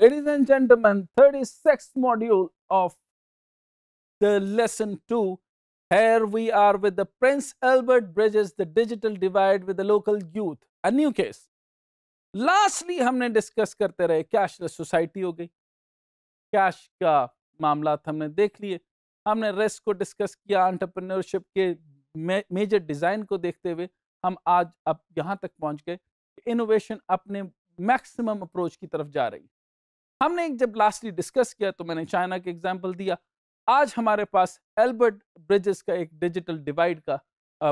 Ladies and gentlemen, 36th module of the lesson 2. Here we are with the Prince Albert Bridges, the digital divide with the local youth, a new case. Lastly हमने discuss करते रहे cashless society हो गई cash का मामला तो हमने देख लिए हमने रिस्क को डिस्कस किया एंटरप्रेन्योरशिप के मेजर डिज़ाइन को देखते हुए हम आज अब यहाँ तक पहुँच गए इनोवेशन अपने मैक्सिमम अप्रोच की तरफ जा रही हमने जब लास्टली डिस्कस किया तो मैंने चाइना के एग्जाम्पल दिया आज हमारे पास एल्बर्ट ब्रिजेस का एक डिजिटल डिवाइड का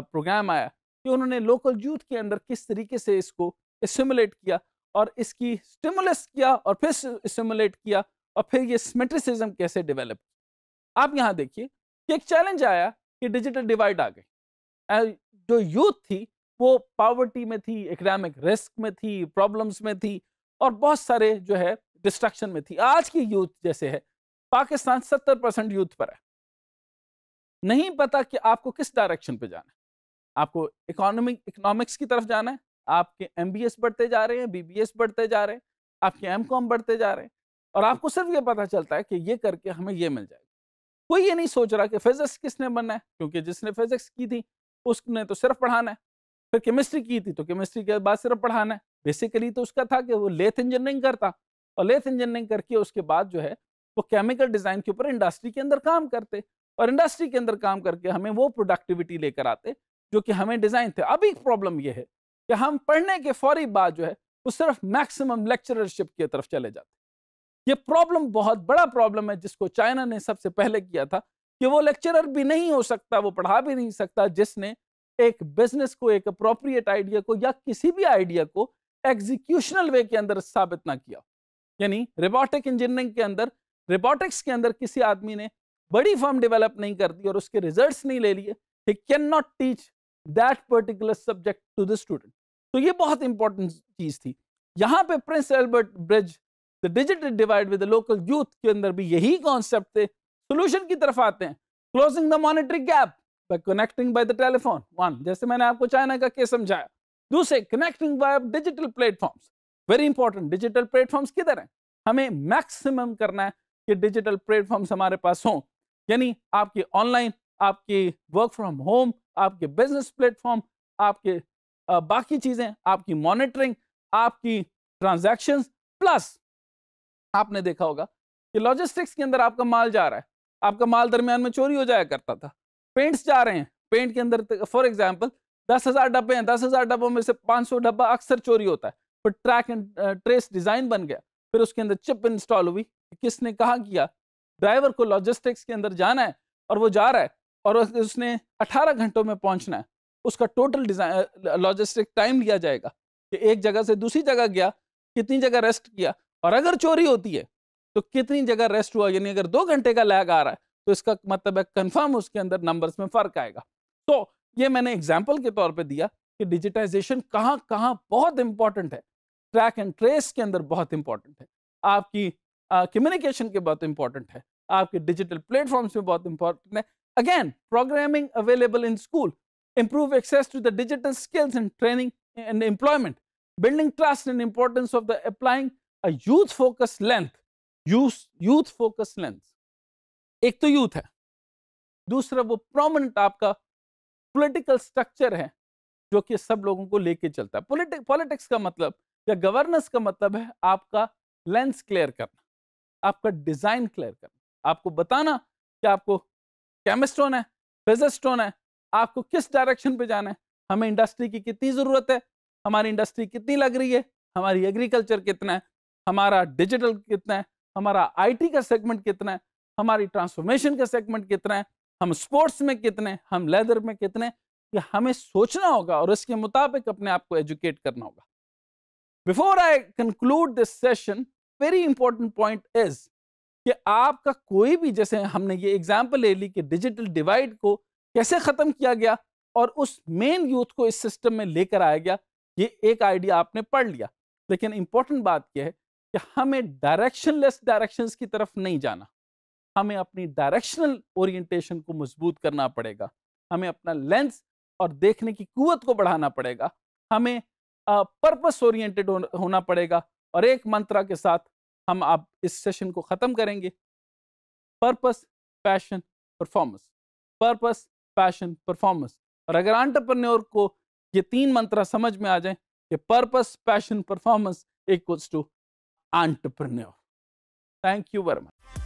प्रोग्राम आया कि उन्होंने लोकल यूथ के अंदर किस तरीके से इसको स्टिमुलेट किया और इसकी स्टिमुलस किया और फिर स्टिमुलेट किया और फिर ये स्मेट्रिसिज्म कैसे डेवलप आप यहाँ देखिए कि एक चैलेंज आया कि डिजिटल डिवाइड आ गई जो यूथ थी वो पावर्टी में थी इकनॉमिक रिस्क में थी प्रॉब्लम्स में थी और बहुत सारे जो है डिस्ट्रक्शन में थी आज की यूथ जैसे है पाकिस्तान सत्तर परसेंट यूथ पर है नहीं पता कि आपको किस डायरेक्शन पे जाना है आपको इकोनॉमिक इकोनॉमिक्स की तरफ जाना है आपके एम बढ़ते जा रहे हैं बी बढ़ते जा रहे हैं आपके एम बढ़ते जा रहे हैं और आपको सिर्फ ये पता चलता है कि ये करके हमें ये मिल जाएगा कोई ये नहीं सोच रहा कि फिजिक्स किसने बनना है क्योंकि जिसने फिजिक्स की थी उसने तो सिर्फ पढ़ाना है फिर केमिस्ट्री की थी तो केमिस्ट्री के बाद सिर्फ पढ़ाना है बेसिकली तो उसका था कि वो लेथ इंजीनियरिंग करता और लेथ इंजीनियरिंग करके उसके बाद जो है वो केमिकल डिज़ाइन के ऊपर इंडस्ट्री के अंदर काम करते और इंडस्ट्री के अंदर काम करके हमें वो प्रोडक्टिविटी लेकर आते जो कि हमें डिज़ाइन थे अभी प्रॉब्लम ये है कि हम पढ़ने के फौरी बाद जो है वो सिर्फ मैक्सिमम लेक्चररशिप की तरफ चले जाते ये प्रॉब्लम बहुत बड़ा प्रॉब्लम है जिसको चाइना ने सबसे पहले किया था कि वो लेक्चरर भी नहीं हो सकता वो पढ़ा भी नहीं सकता जिसने एक बिजनेस को एक अप्रोप्रिएट आइडिया को या किसी भी आइडिया को एग्जीक्यूशनल वे के अंदर साबित ना किया यानी रिबोटिक इंजीनियरिंग के अंदर रिबोटिक्स के अंदर किसी आदमी ने बड़ी फर्म डेवलप नहीं कर दी और उसके रिजल्ट्स नहीं ले लिए ही can not teach that particular subject to the student तो ये बहुत इंपॉर्टेंट चीज़ थी यहाँ पे Prince Albert bridge the digital divide with local youth के अंदर भी यही कॉन्सेप्ट थे सोल्यूशन की तरफ आते हैं closing the monetary gap by connecting by the telephone one जैसे मैंने आपको चाइना का केस समझाया दूसरे connecting by digital platforms very important digital platforms किधर हैं हमें मैक्सिमम करना है कि डिजिटल प्लेटफॉर्म्स हमारे पास हों यानी आपकी ऑनलाइन आपकी वर्क फ्रॉम होम आपके बिजनेस प्लेटफॉर्म आपके बाकी चीज़ें आपकी मॉनिटरिंग आपकी ट्रांजेक्शन प्लस आपने देखा होगा कि लॉजिस्टिक्स के अंदर आपका माल जा रहा है आपका माल दरमियान में चोरी हो जाया करता था पेंट्स जा रहे हैं पेंट के अंदर फॉर एग्जाम्पल दस हज़ार डब्बे हैं दस हज़ार डब्बों में से पांच सौ डब्बा अक्सर चोरी होता है फिर ट्रैक एंड ट्रेस डिज़ाइन बन गया फिर उसके अंदर चिप इंस्टॉल हुई किसने कहा किया ड्राइवर को लॉजिस्टिक्स के अंदर जाना है और वो जा रहा है और उसने 18 घंटों में पहुंचना है उसका टोटल डिज़ाइन लॉजिस्टिक टाइम लिया जाएगा कि एक जगह से दूसरी जगह गया कितनी जगह रेस्ट किया और अगर चोरी होती है तो कितनी जगह रेस्ट हुआ यानी अगर दो घंटे का लैग आ रहा है तो इसका मतलब है कन्फर्म उसके अंदर नंबर्स में फ़र्क आएगा तो ये मैंने एग्जाम्पल के तौर पर दिया कि डिजिटाइजेशन कहाँ कहाँ बहुत इंपॉर्टेंट है ट्रैक एंड ट्रेस के अंदर बहुत इंपॉर्टेंट है आपकी कम्युनिकेशन के बहुत इंपॉर्टेंट है आपके डिजिटल प्लेटफॉर्म्स में बहुत इंपॉर्टेंट है again programming available in school improve access to the digital skills and training and employment building trust and importance of the applying youth focus length youth youth focus length एक तो youth है दूसरा वो prominent आपका political structure है जो कि सब लोगों को लेके चलता है पॉलिटिक्स का मतलब या गवर्नेंस का मतलब है आपका लेंस क्लियर करना आपका डिजाइन क्लियर करना आपको बताना कि आपको केमिस्टोन है होना है आपको किस डायरेक्शन पे जाना है हमें इंडस्ट्री की कितनी ज़रूरत है हमारी इंडस्ट्री कितनी लग रही है हमारी एग्रीकल्चर कितना है हमारा डिजिटल कितना है हमारा आईटी का सेगमेंट कितना है हमारी ट्रांसफॉर्मेशन का सेगमेंट कितना है हम स्पोर्ट्स में कितने हम लेदर में कितने कि हमें सोचना होगा और इसके मुताबिक अपने आप को एजुकेट करना होगा before I conclude this session very important point is कि आपका कोई भी जैसे हमने ये एग्जाम्पल ले ली कि डिजिटल डिवाइड को कैसे ख़त्म किया गया और उस मेन यूथ को इस सिस्टम में लेकर आया गया ये एक आइडिया आपने पढ़ लिया लेकिन इंपॉर्टेंट बात यह है कि हमें डायरेक्शनलेस डायरेक्शंस की तरफ नहीं जाना हमें अपनी डायरेक्शनल ओरिएंटेशन को मजबूत करना पड़ेगा हमें अपना लेंस और देखने की कुवत को बढ़ाना पड़ेगा हमें पर्पस ओरिएंटेड होना पड़ेगा और एक मंत्रा के साथ हम आप इस सेशन को ख़त्म करेंगे purpose passion performance purpose passion performance और अगर आंटरप्रन्योर को ये तीन मंत्रा समझ में आ जाए कि purpose passion performance equals to entrepreneur thank you very much